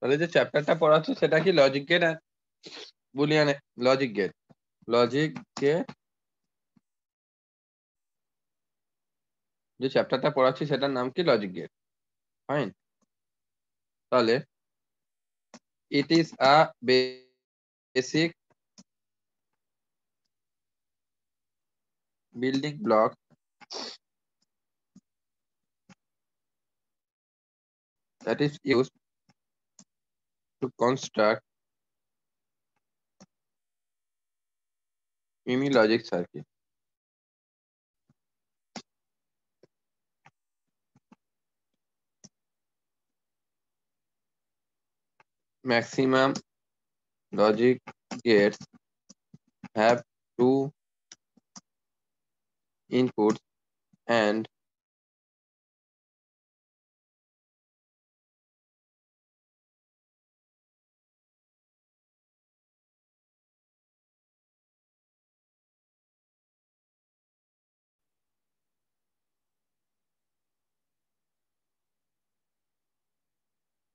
তাহলে যে চ্যাপ্টারটা পড়াচ্ছ সেটা কি লজিক গেট আর বুলিয়ানে লজিক গেট লজিক গেট যে চ্যাপ্টারটা পড়াচ্ছি সেটার নাম কি লজিক গেট ফাইন তাহলে it is a basic building block that is used to construct EMI logic circuit. Maximum logic gates have two inputs and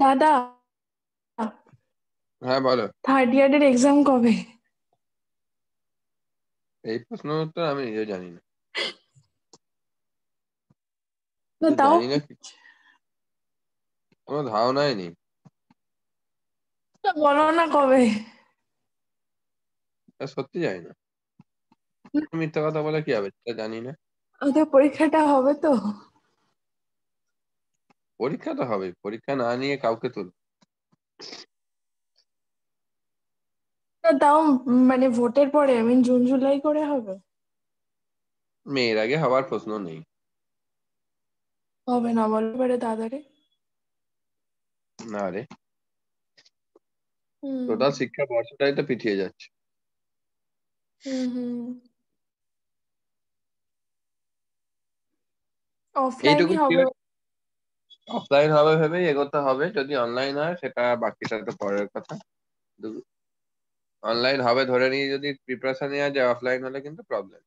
দাদা হ্যাঁ বলো থার্ড এর এক্সাম কবে এই প্রশ্ন উত্তর আমি নিজে জানি না কোনো ধারণাই নেই সত্যি মিথ্যা কথা বলে কি হবে পরীক্ষাটা হবে তো পরীক্ষা তো হবে পরীক্ষা না নিয়ে কাউকে তুল তাও মানে ভোটের পরে আমি জুন জুলাই করে হবে মেয়ের আগে হওয়ার প্রশ্ন নেই হবে না বলতে পারে দাদারে না রে টোটাল শিক্ষা বর্ষটাই তো পিছিয়ে যাচ্ছে এইটুকু অফলাইন হবে ভেবেই এগোতে হবে যদি অনলাইন হয় সেটা বাকিটা তো পরের কথা অনলাইন হবে ধরে নিয়ে যদি প্রিপারেশন নেওয়া যায় অফলাইন হলে কিন্তু প্রবলেম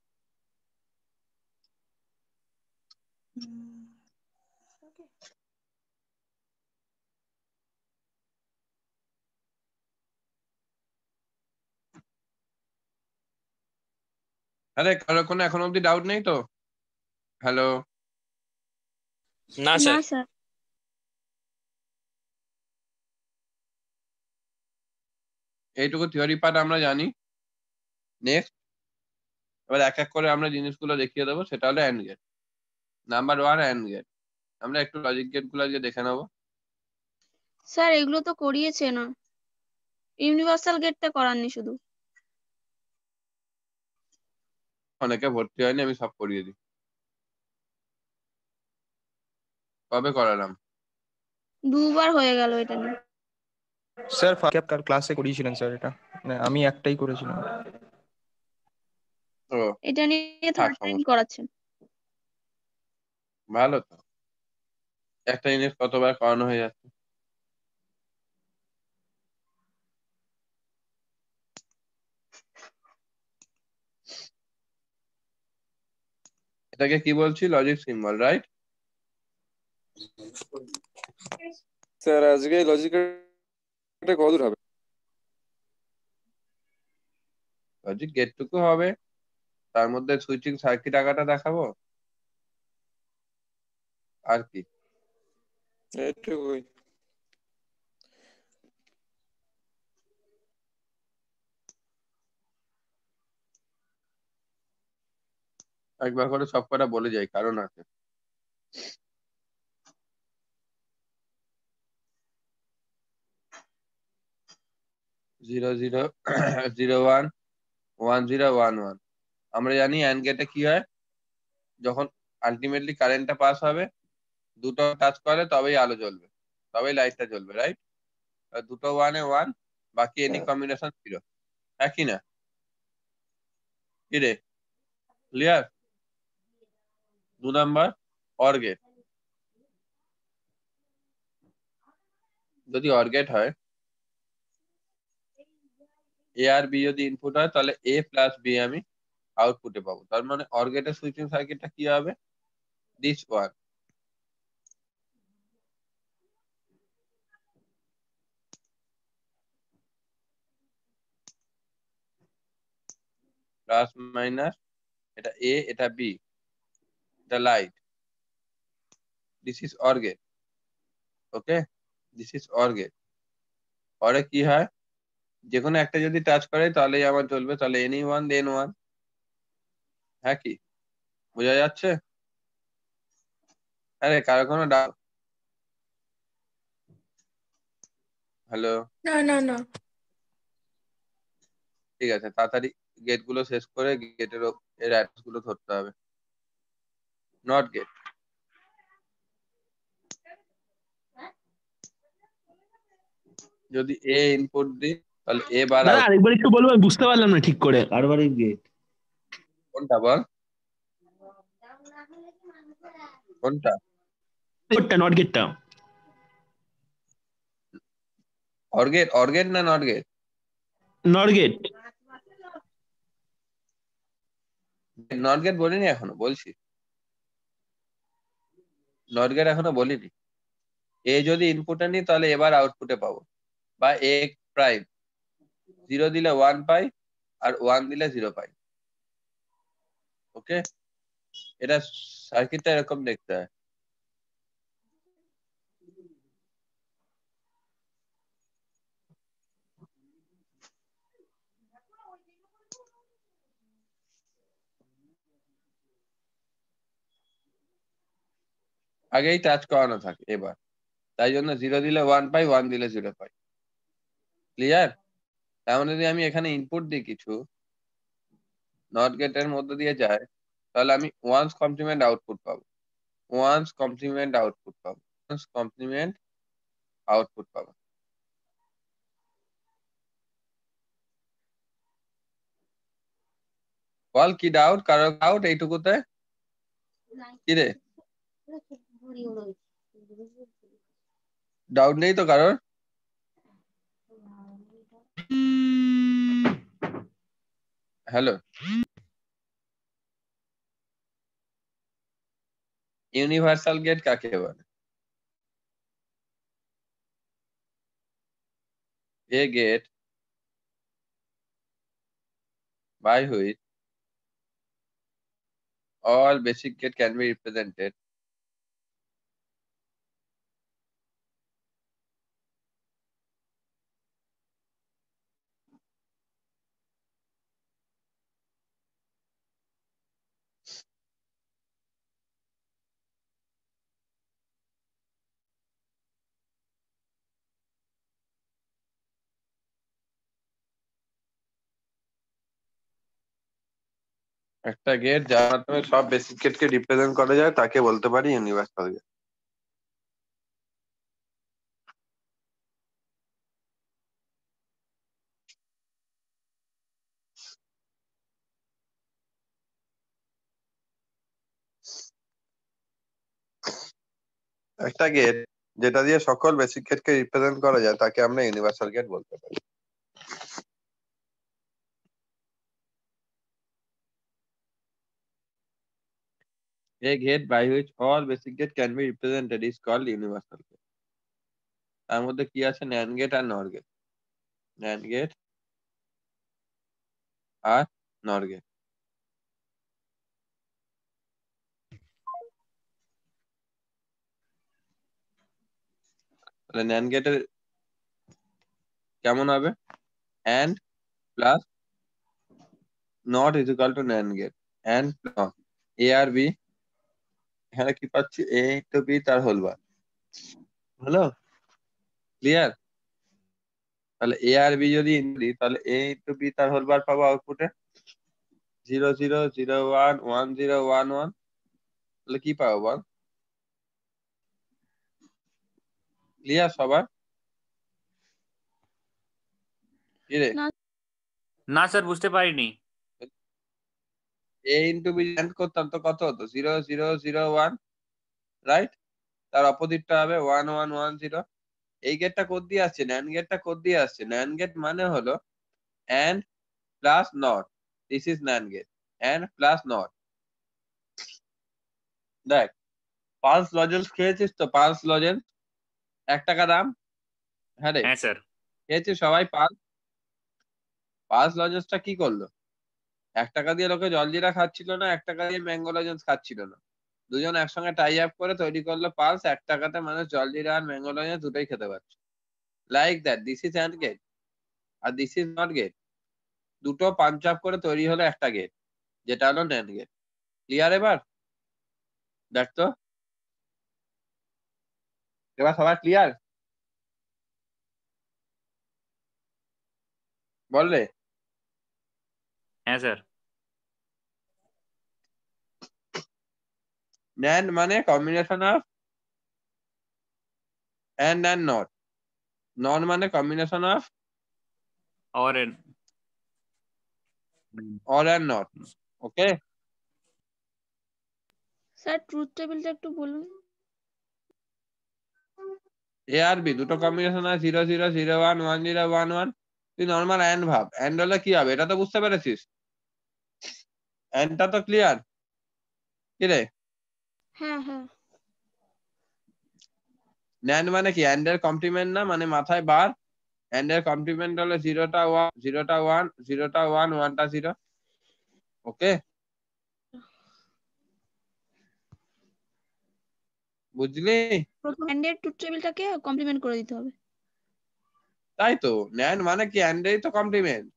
আরে কারো কোনো এখন অব্দি ডাউট নেই তো হ্যালো না স্যার এইটুকু থিওরি পার্ট আমরা জানি নেক্সট এবার এক এক করে আমরা জিনিসগুলো দেখিয়ে দেবো সেটা হলো AND gate number one AND gate আমরা একটু লজিক গেট গুলো আজকে দেখে নেবো স্যার এগুলো তো করিয়েছে না ইউনিভার্সাল গেটটা করাননি শুধু অনেকে ভর্তি হয়নি আমি সব করিয়ে দিই কবে করালাম দুবার হয়ে গেল এটা নিয়ে স্যার ফার্স্ট ক্লাসে করিয়েছিলেন স্যার এটা মানে আমি একটাই করেছিলাম ও এটা নিয়ে থার্ড টাইম করাচ্ছেন ভালো তো একটা জিনিস কতবার করানো হয়ে যাচ্ছে এটাকে কি বলছি লজিক সিম্বল রাইট স্যার আজকে লজিক্যাল এটা কদূর হবে লজিক গেটটুকু হবে তার মধ্যে সুইচিং সার্কিট আঁকাটা দেখাবো আর কি এইটুকুই একবার করে সব কটা বলে যাই কারণ আছে zero zero zero one one zero one one আমরা জানি অ্যান্ড গেটে কি হয় যখন আলটিমেটলি কারেন্টটা পাস হবে দুটো টাচ করে তবেই আলো জ্বলবে তবেই লাইটটা জ্বলবে রাইট দুটো ওয়ানে ওয়ান বাকি এনি কম্বিনেশন জিরো একই না কি রে ক্লিয়ার দু নাম্বার অর গেট যদি অর গেট হয় এ আর বি যদি ইনপুট হয় তাহলে এ প্লাস বি আমি আউটপুটে পাবো তার মানে অর্গেটের সুইচিং সার্কিটটা কি হবে দিস ওয়ান প্লাস মাইনাস এটা এ এটা B the light this is or okay okay is is or কি হয় যে কোনো একটা যদি টাচ করে তাহলেই আমার চলবে তাহলে এনি ওয়ান দেন ওয়ান হ্যাঁ কি বোঝা যাচ্ছে আরে কারো কোনো ডাক হ্যালো না না না ঠিক আছে তাড়াতাড়ি গেট গুলো শেষ করে গেটের এর অ্যাড্রেস গুলো ধরতে হবে নট গেট যদি এ ইনপুট দিই তাহলে এবার আরেকবার একটু বলবো আমি বুঝতে পারলাম না ঠিক করে কারবারের গেট কোনটা বল কোনটা কোনটা নট গেটটা অর্গেট অর্গেট না নট গেট নট গেট বলিনি এখনো বলছি নট এখনো বলিনি এ যদি ইনপুটে নিই তাহলে এবার আউটপুটে পাবো বা এ প্রাইম জিরো দিলে ওয়ান পাই আর ওয়ান দিলে জিরো পাই ওকে এটা সার্কিটটা এরকম দেখতে হয় আগেই টাচ করানো থাকে এবার তাই জন্য জিরো দিলে ওয়ান পাই ওয়ান দিলে জিরো পাই ক্লিয়ার তাহলে মানে যদি আমি এখানে ইনপুট দিই কিছু নট এর মধ্যে দিয়ে যায় তাহলে আমি ওয়ান্স কমপ্লিমেন্ট আউটপুট পাবো ওয়ান্স কমপ্লিমেন্ট আউটপুট পাবো ওয়ান্স কমপ্লিমেন্ট আউটপুট পাবো বল কি ডাউট কারো ডাউট এইটুকুতে কি রে ডাউট নেই তো কারোর हेलो यूनिवर्सल गेट का केवल ये गेट बाय हुई all basic gate can be represented একটা গেট যার মাধ্যমে সব বেসিক গেট কে রিপ্রেজেন্ট করা যায় তাকে বলতে পারি ইউনিভার্সাল গেট একটা গেট যেটা দিয়ে সকল বেসিক গেট কে রিপ্রেজেন্ট করা যায় তাকে আমরা ইউনিভার্সাল গেট বলতে পারি A gate by which all basic gate can be represented is called universal gate. তার মধ্যে কি আছে ন্যান গেট আর নর গেট ন্যান গেট আর নর গেট তাহলে ন্যান গেটের কেমন হবে AND plus NOT is equal to NAND gate AND NOT A আর বি এখানে হ্যাঁ, কি পাচ্ছি এ ইন্টু বি তার হোল বার হলো ক্লিয়ার তাহলে এ আর বি যদি দিই তাহলে এ ইন্টু বি তার হোল বার পাবো আউটপুটে zero zero zero one one zero one one তাহলে কি পাবো বল ক্লিয়ার সবার কি রে না স্যার বুঝতে পারিনি এ ইন্টু বি লেন্থ করতাম তো কত হতো zero zero zero one right তার অপোজিটটা হবে ওয়ান ওয়ান ওয়ান জিরো এই গেটটা কোড দিয়ে আসছে ন্যান গেটটা কোড দিয়ে আসছে ন্যান গেট মানে হলো AND plus NOT this is NAND gate AND plus NOT দেখ পালস লজেন্স খেয়েছিস তো পালস লজেন্স এক টাকা দাম হ্যাঁ রে হ্যাঁ স্যার খেয়েছিস সবাই পালস পালস লজেন্সটা কি করলো এক টাকা দিয়ে লোকে জলজিরা খাচ্ছিল না এক টাকা দিয়ে ম্যাঙ্গো লজেন্স খাচ্ছিল না দুজন একসঙ্গে টাই আপ করে তৈরি করলো পালস এক টাকাতে মানুষ জলজিরা আর ম্যাঙ্গো লজেন্স দুটোই খেতে পারছে like that this is AND gate আর দিস ইজ নট গেট দুটো পাঞ্চ আপ করে তৈরি হলো একটা গেট যেটা হলো ন্যান্ড গেট ক্লিয়ার এবার দেখ তো এবার সবার ক্লিয়ার বললে হ্যাঁ স্যার NAND মানে combination of AND AND NOT NOR মানে combination of or and or and not okay sir truth টেবিলটা একটু বলুন এ আর বি দুটো কম্বিনেশন আছে zero zero zero one one zero one one তুই নর্মাল অ্যান্ড ভাব অ্যান্ড হলে কি হবে এটা তো বুঝতে পেরেছিস অ্যান্ডটা তো ক্লিয়ার কি রে হ্যাঁ, হ্যাঁ। মানে কি অ্যান্ডের কমপ্লিমেন্ট না মানে মাথায় বার অ্যান্ডের কমপ্লিমেন্ট হলে জিরোটা ওয়ান জিরোটা ওয়ান জিরোটা ওয়ান ওয়ানটা জিরো ওকে বুঝলি প্রথম অ্যান্ডের ট্রুথ টেবিলটাকে কমপ্লিমেন্ট করে দিতে হবে তাই তো ন্যান মানে কি অ্যান্ডেরই তো আচ্ছা, কমপ্লিমেন্ট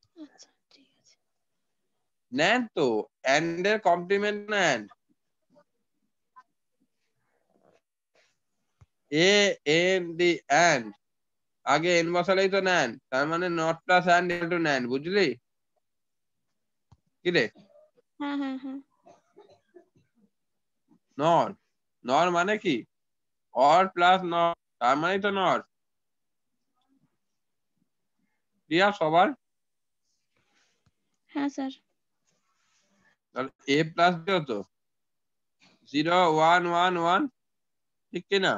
ন্যান তো অ্যান্ডের complement NAND A N D AND আগে এন বসালেই তো নেন তার মানে নট প্লাস অ্যান্ড টু নেন বুঝলি কি রে হ্যাঁ, হ্যাঁ, হ্যাঁ। নট নর মানে কি অর প্লাস নট তার মানে তো নট ক্লিয়ার সবার হ্যাঁ স্যার তাহলে এ প্লাস বি কত জিরো ওয়ান ওয়ান ওয়ান ঠিক কিনা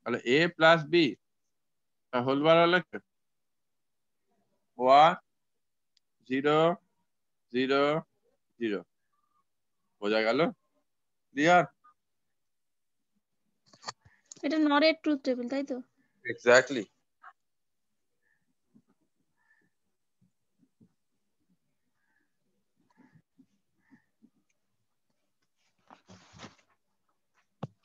তাহলে A plus B whole bar হলে ওয়ান জিরো জিরো জিরো বোঝা গেল ক্লিয়ার এটা নট ট্রুথ টেবিল তাই তো এক্স্যাক্টলি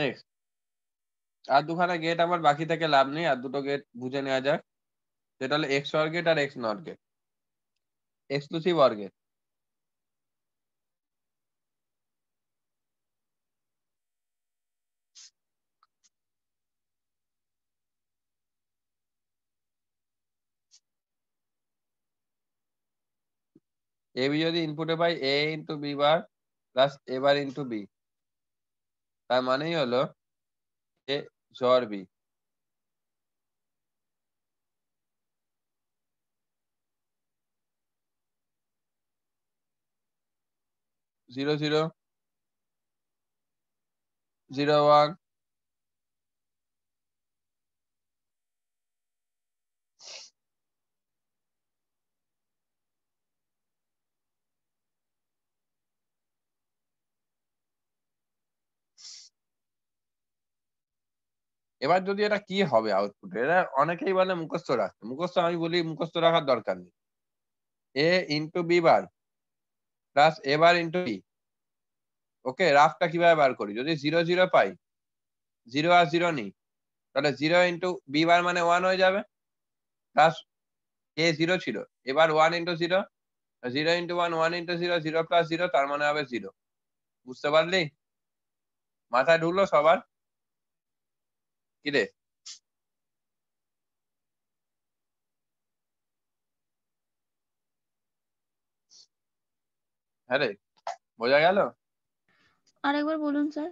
নেক্সট আর দুখানা গেট আমার বাকি থেকে লাভ নেই আর দুটো গেট বুঝে নেওয়া যাক যেটা হলো এক্স অর গেট আর X NOT gate exclusive OR gate AB যদি ইনপুটে পাই A into B bar plus A bar into B তার মানেই হলো এ ঝড় B zero zero zero one এবার যদি এটা কি হবে আউটপুট এটা অনেকেই বলে মুখস্থ রাখতে মুখস্থ আমি বলি মুখস্থ রাখার দরকার নেই A into B bar plus A bar into B okay রাফটা কিভাবে বার করি যদি জিরো জিরো পাই জিরো আর জিরো নেই তাহলে জিরো ইন্টু বি বার মানে ওয়ান হয়ে যাবে প্লাস এ জিরো ছিল এবার one into zero zero into one one into zero zero plus zero তার মানে হবে জিরো বুঝতে পারলি মাথায় ঢুকলো সবার কিরে আরে হ্যাঁ বোঝা গেল আরেকবার বলুন স্যার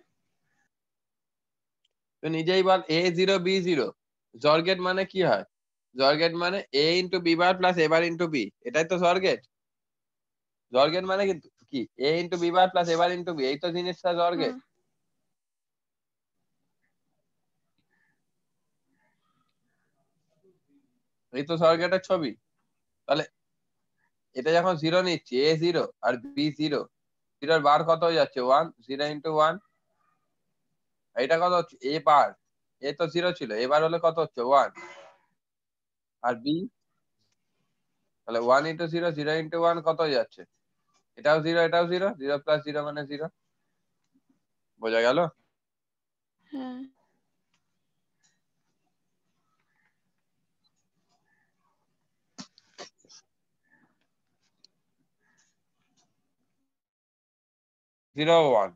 তো নিজেই বল A zero B zero XOR gate মানে কি হয় জর্গেট মানে A into B bar plus A bar into B এটাই তো জর্গেট জর্গেট মানে কি A into B bar plus A bar into B এই তো জিনিসটা জর্গেট ঋতু স্বর্গের ছবি তাহলে এটা যখন জিরো নিচ্ছে এ জিরো আর বি জিরো জিরোর বার কত হয়ে যাচ্ছে ওয়ান জিরো ইন্টু ওয়ান এটা কত হচ্ছে এ বার এ তো জিরো ছিল এবার হলে কত হচ্ছে ওয়ান আর বি তাহলে one into zero zero into one কত হয়ে যাচ্ছে এটাও জিরো এটাও জিরো জিরো প্লাস জিরো মানে জিরো বোঝা গেল হ্যাঁ জিরো ওয়ান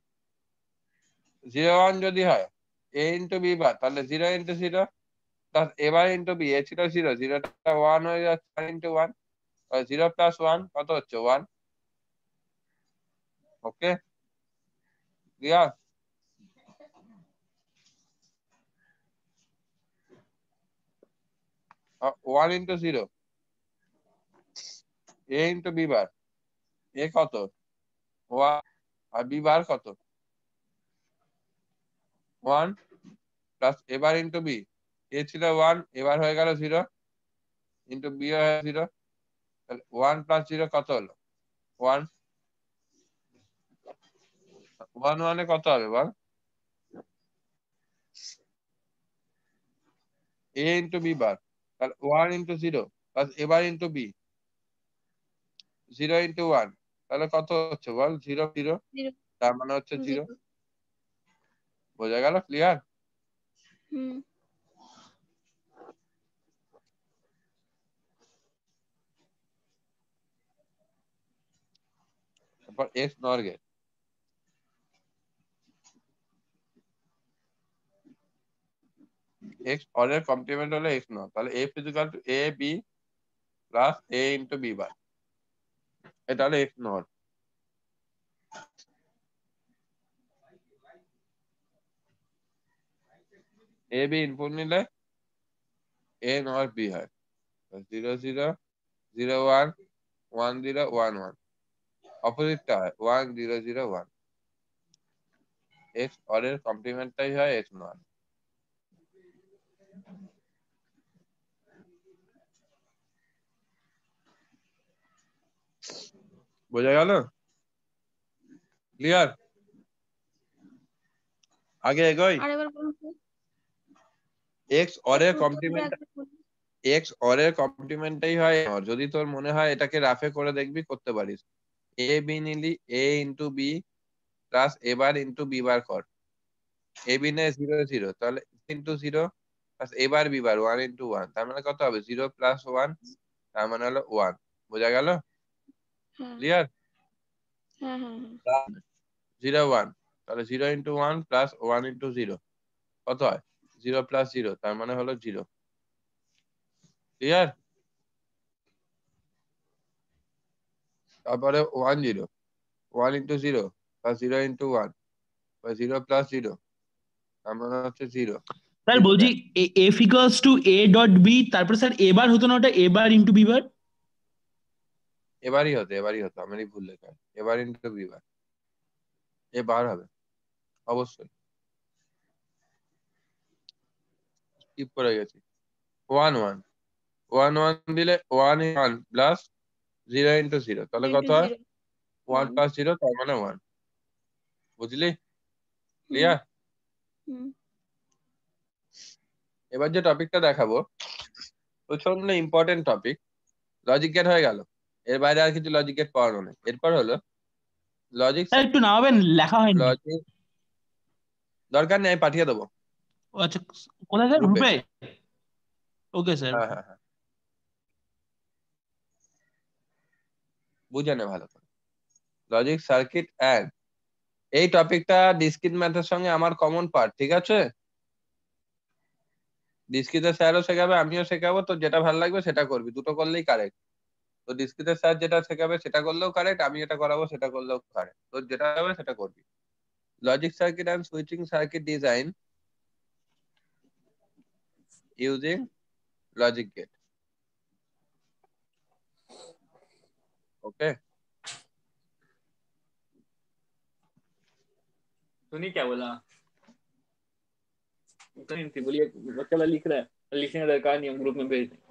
জিরো ওয়ান যদি হয় এ ইন্টু বি বার তাহলে জিরো ইন্টু জিরো এবার এ বার ইন্টু বি এ ছিল জিরো জিরোটা ওয়ান হয়ে যাচ্ছে into one zero plus one কত হচ্ছে one okay clear one into zero A into B bar A কত ওয়ান আর বি বার কত ওয়ান প্লাস এবার ইন্টু বি এ ছিল ওয়ান এবার হয়ে গেল জিরো ইন্টু বি হয়ে জিরো ওয়ান প্লাস জিরো কত হলো ওয়ান ওয়ান ওয়ানে কত হবে বল এ ইন্টু বি বার তাহলে ওয়ান ইন্টু জিরো প্লাস এবার into B zero into one তাহলে কত হচ্ছে বল জিরো জিরো তার মানে হচ্ছে জিরো বোঝা গেল ক্লিয়ার তারপর X NOR gate X order complement হলে এক্স নর তাহলে F is to A B plus A into B bar এটা العلي في النهار এ বি ইনপুট নিলে এ নর বি হয় zero zero zero one one zero one one অপোজিটটা হয় one zero zero one এক্স অরের কমপ্লিমেন্টটাই হয় এক্স নট বোঝা গেল ক্লিয়ার আগে এগোই এক্স অর এর কমপ্লিমেন্ট এক্স হয় যদি তোর মনে হয় এটাকে রাফে করে দেখবি করতে পারিস এ বি নিলি A into B plus A bar into B bar কর এ বি নে জিরো জিরো তাহলে into zero plus A bar B bar one into one তার মানে কত হবে জিরো প্লাস ওয়ান তার মানে হলো ওয়ান বোঝা গেল ক্লিয়ার জিরো ওয়ান তাহলে zero into one plus one into zero কত হয় জিরো প্লাস জিরো তার মানে হলো জিরো ক্লিয়ার তারপরে one zero one into zero plus zero into one বা জিরো প্লাস জিরো তার মানে হচ্ছে জিরো স্যার বলছি A equals to A dot B তারপরে স্যার এবার হতো না ওটা এবার ইন্টু বি বার এবারই হতো এবারই হতো আমারই ভুল লেখা এবার ইন্টু এ এবার হবে অবশ্যই স্কিপ করে গেছি ওয়ান ওয়ান ওয়ান ওয়ান দিলে one one plus zero into zero তাহলে কত হয় ওয়ান প্লাস জিরো তার মানে ওয়ান বুঝলি ক্লিয়ার এবার যে টপিকটা দেখাবো প্রচন্ড ইম্পর্টেন্ট টপিক লজিকের হয়ে গেল এর বাইরে আর কিছু লজিক গেট পড়ানো নেই এরপর হলো লজিক স্যার একটু নামাবেন লেখা হয়নি লজিক দরকার নেই আমি পাঠিয়ে দেবো আচ্ছা কোথায় স্যার গ্রুপে ওকে স্যার হ্যাঁ হ্যাঁ হ্যাঁ বুঝে নে ভালো করে লজিক সার্কিট অ্যান্ড এই টপিকটা ডিসক্রিট ম্যাথের সঙ্গে আমার কমন পার্ট ঠিক আছে ডিসক্রিটের স্যারও শেখাবে আমিও শেখাবো তো যেটা ভালো লাগবে সেটা করবি দুটো করলেই কারেক্ট তো ডিসক্রিটের স্যার যেটা শেখাবে সেটা করলেও কারেক্ট আমি যেটা করাবো সেটা করলেও কারেক্ট তো যেটা হবে সেটা করবি logic circuit and switching circuit design using logic gate okay सुनी क्या बोला तो बोलिए बच्चा लिख रहा है लिखने का दरकार नहीं हम ग्रुप में भेज देंगे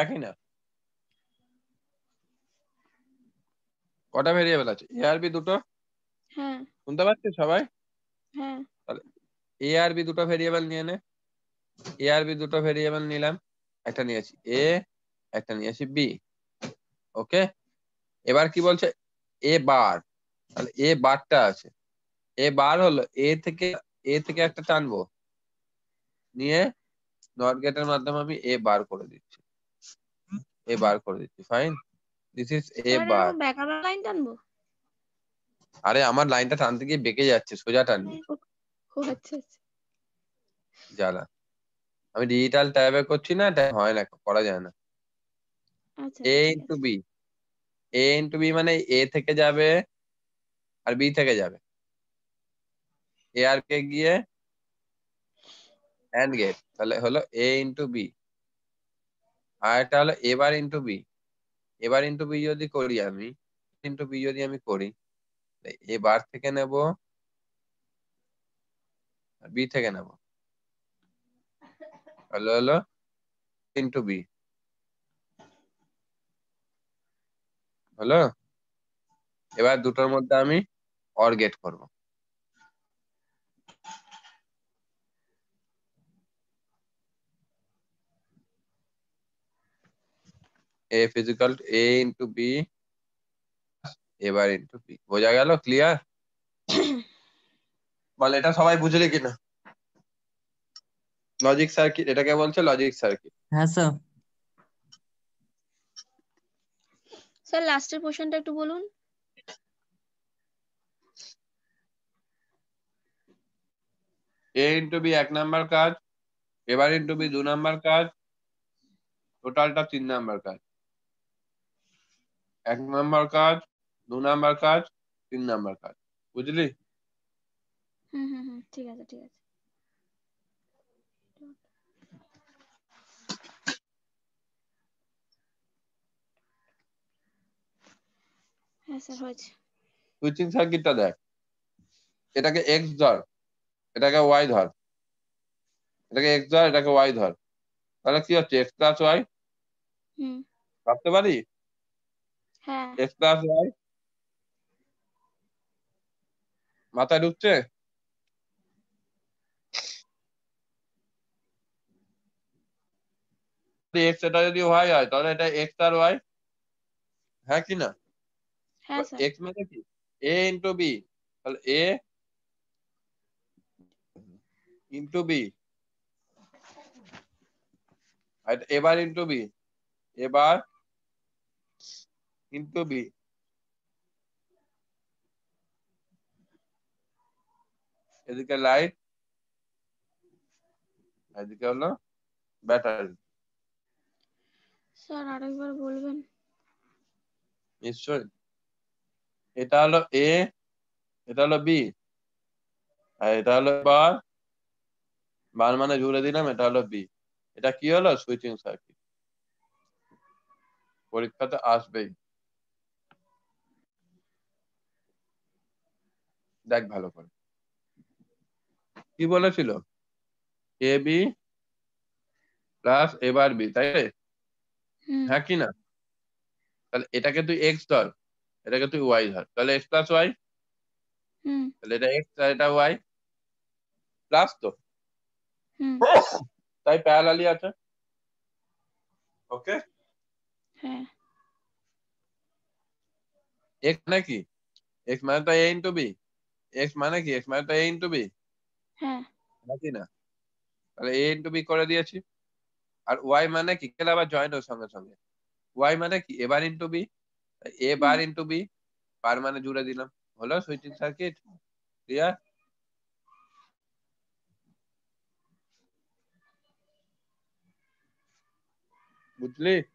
একই না কটা ভেরিয়েবল আছে এ আর বি দুটো হ্যাঁ শুনতে পাচ্ছি সবাই হ্যাঁ তাহলে এ আর বি দুটো ভেরিয়েবল নিয়ে নে এ আর বি দুটো ভেরিয়েবল নিলাম একটা নিয়েছি এ একটা নিয়েছি বি ওকে এবার কি বলছে এ বার তাহলে এ বারটা আছে এ বার হলো এ থেকে এ থেকে একটা টানবো নিয়ে নট গেটের মাধ্যমে আমি এ বার করে দিচ্ছি এ বার করে দিচ্ছি fine this is A bar line টানবো আরে আমার লাইনটা টানতে গিয়ে বেঁকে যাচ্ছে সোজা টান ও হ্যাঁ, আমি ডিজিটাল ট্যাবে করছি না এটা হয় না করা যায় না A into B A into B মানে এ থেকে যাবে আর বি থেকে যাবে এ আর কে গিয়ে এন্ড গেট তাহলে হলো এ ইনটু বি আর এটা হলো A bar into B A bar into B যদি করি আমি ইন্টু বি যদি আমি করি এবার থেকে নেব বি থেকে নেব হলো হলো ইন্টু বি হলো এবার দুটোর মধ্যে আমি অর গেট করবো F is equal to A into B A bar into B বোঝা গেল ক্লিয়ার বল এটা সবাই বুঝলে কিনা লজিক সার্কিট কে বলছে লজিক সার্কিট হ্যাঁ স্যার স্যার লাস্টের প্রশ্নটা একটু বলুন এ ইন্টু বি এক নাম্বার কাজ এবার ইন্টু বি দু নাম্বার কাজ টোটালটা তিন নাম্বার কাজ এক নাম্বার কাজ দু নাম্বার কাজ তিন নাম্বার কাজ বুঝলি ঠিক আছে ঠিক আছে সুইচিং হ্যাঁ, সার্কিটটা দেখ এটাকে এক্স ধর এটাকে ওয়াই ধর এটাকে এক্স ধর এটাকে ওয়াই ধর তাহলে কি হচ্ছে এক্স প্লাস ওয়াই ভাবতে পারি Yes, that's right. মাথা ঢুকছে যদি হয় তাহলে এক্স আর ওয়াই হ্যাঁ কি এক্স হ্যাঁ, মানে কি এ ইন্টু বি তাহলে A into B A bar into B এবার কিন্তু b এদিকে লাইট এদিকে হলো ব্যাটারি স্যার আরেকবার বলবেন নিশ্চয়ই এটা হলো এ এটা হলো বি আর এটা হলো বার বার মানে জুড়ে দিলাম এটা হলো বি এটা কি হলো সুইচিং সার্কিট পরীক্ষাতে আসবেই দেখ ভালো করে কি বলেছিল A B plus A bar B তাই হ্যাঁ কি না তাহলে এটাকে তুই এক্স ধর এটাকে তুই ওয়াই ধর তাহলে এক্স প্লাস ওয়াই তাহলে এটা এক্স এটা ওয়াই প্লাস তো তাই প্যারালালি আছে ওকে এক্স নাকি এক্স মানে তো এ ইন্টু বি x মানে কি এক্স মানে তো এ ইন্টু বি হ্যাঁ নাকি না তাহলে এ ইন্টু বি করে দিয়েছি আর ওয়াই মানে কি গেলে আবার জয়েন্ট ওর সঙ্গে সঙ্গে ওয়াই মানে কি A bar into B A bar into B bar মানে জুড়ে দিলাম হলো সুইচিং সার্কিট ক্লিয়ার বুঝলি